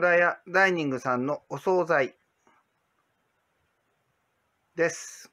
屋ダイニングさんのお惣菜です。